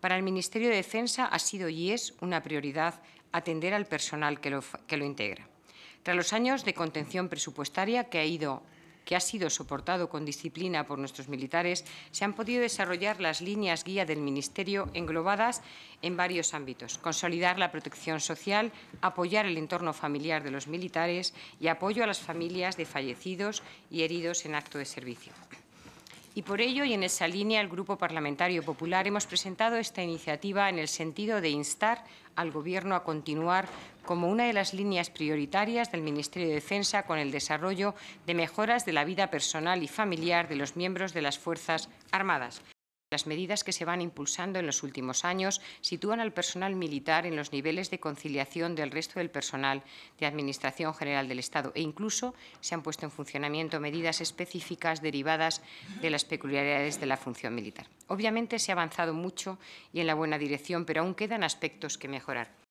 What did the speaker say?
Para el Ministerio de Defensa ha sido y es una prioridad atender al personal que lo, integra. Tras los años de contención presupuestaria que ha que ha sido soportado con disciplina por nuestros militares, se han podido desarrollar las líneas guía del Ministerio englobadas en varios ámbitos. Consolidar la protección social, apoyar el entorno familiar de los militares y apoyo a las familias de fallecidos y heridos en acto de servicio. Y por ello, y en esa línea, el Grupo Parlamentario Popular hemos presentado esta iniciativa en el sentido de instar al Gobierno a continuar como una de las líneas prioritarias del Ministerio de Defensa con el desarrollo de mejoras de la vida personal y familiar de los miembros de las Fuerzas Armadas, las medidas que se van impulsando en los últimos años sitúan al personal militar en los niveles de conciliación del resto del personal de Administración General del Estado e incluso se han puesto en funcionamiento medidas específicas derivadas de las peculiaridades de la función militar. Obviamente se ha avanzado mucho y en la buena dirección, pero aún quedan aspectos que mejorar.